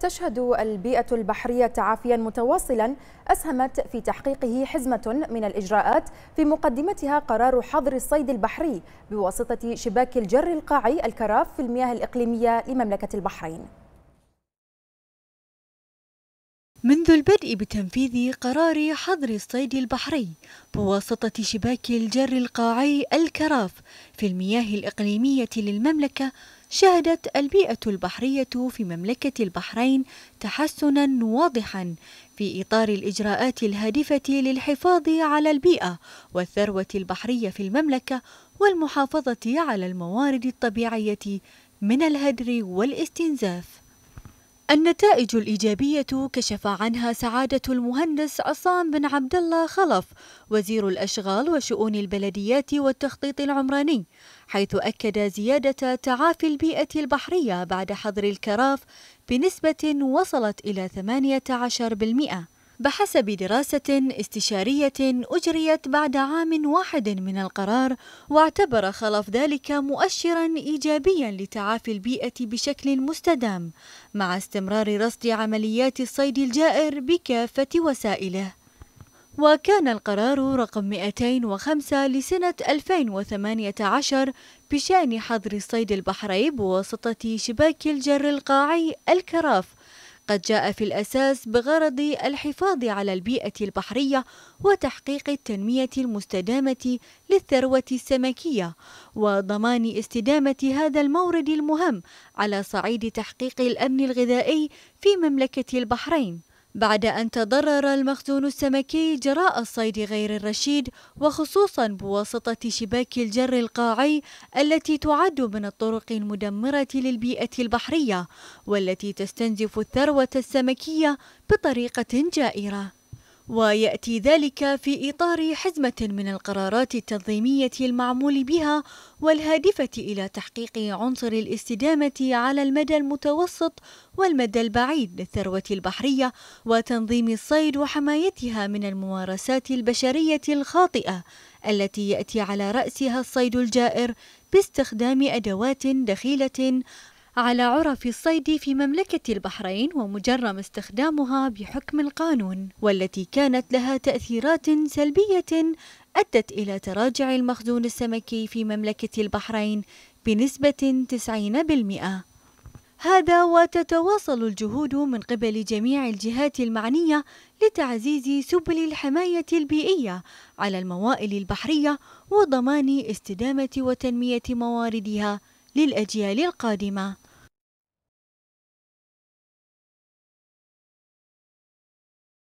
تشهد البيئة البحرية تعافيا متواصلا أسهمت في تحقيقه حزمة من الإجراءات في مقدمتها قرار حظر الصيد البحري بواسطة شباك الجر القاعي الكراف في المياه الإقليمية لمملكة البحرين منذ البدء بتنفيذ قرار حظر الصيد البحري بواسطة شباك الجر القاعي الكراف في المياه الإقليمية للمملكة شهدت البيئة البحرية في مملكة البحرين تحسنا واضحا في إطار الإجراءات الهادفة للحفاظ على البيئة والثروة البحرية في المملكة والمحافظة على الموارد الطبيعية من الهدر والاستنزاف النتائج الإيجابية كشف عنها سعادة المهندس عصام بن عبد الله خلف وزير الأشغال وشؤون البلديات والتخطيط العمراني حيث أكد زيادة تعافي البيئة البحرية بعد حظر الكراف بنسبة وصلت إلى 18% بحسب دراسة استشارية أجريت بعد عام واحد من القرار واعتبر خلف ذلك مؤشرا إيجابيا لتعافي البيئة بشكل مستدام مع استمرار رصد عمليات الصيد الجائر بكافة وسائله وكان القرار رقم 205 لسنة 2018 بشأن حظر الصيد البحري بواسطة شباك الجر القاعي الكراف قد جاء في الأساس بغرض الحفاظ على البيئة البحرية وتحقيق التنمية المستدامة للثروة السمكية وضمان استدامة هذا المورد المهم على صعيد تحقيق الأمن الغذائي في مملكة البحرين بعد أن تضرر المخزون السمكي جراء الصيد غير الرشيد وخصوصا بواسطة شباك الجر القاعي التي تعد من الطرق المدمرة للبيئة البحرية والتي تستنزف الثروة السمكية بطريقة جائرة ويأتي ذلك في إطار حزمة من القرارات التنظيمية المعمول بها والهادفة إلى تحقيق عنصر الاستدامة على المدى المتوسط والمدى البعيد للثروة البحرية وتنظيم الصيد وحمايتها من الممارسات البشرية الخاطئة التي يأتي على رأسها الصيد الجائر باستخدام أدوات دخيلة على عرف الصيد في مملكة البحرين ومجرم استخدامها بحكم القانون والتي كانت لها تأثيرات سلبية أدت إلى تراجع المخزون السمكي في مملكة البحرين بنسبة 90% هذا وتتواصل الجهود من قبل جميع الجهات المعنية لتعزيز سبل الحماية البيئية على الموائل البحرية وضمان استدامة وتنمية مواردها للأجيال القادمة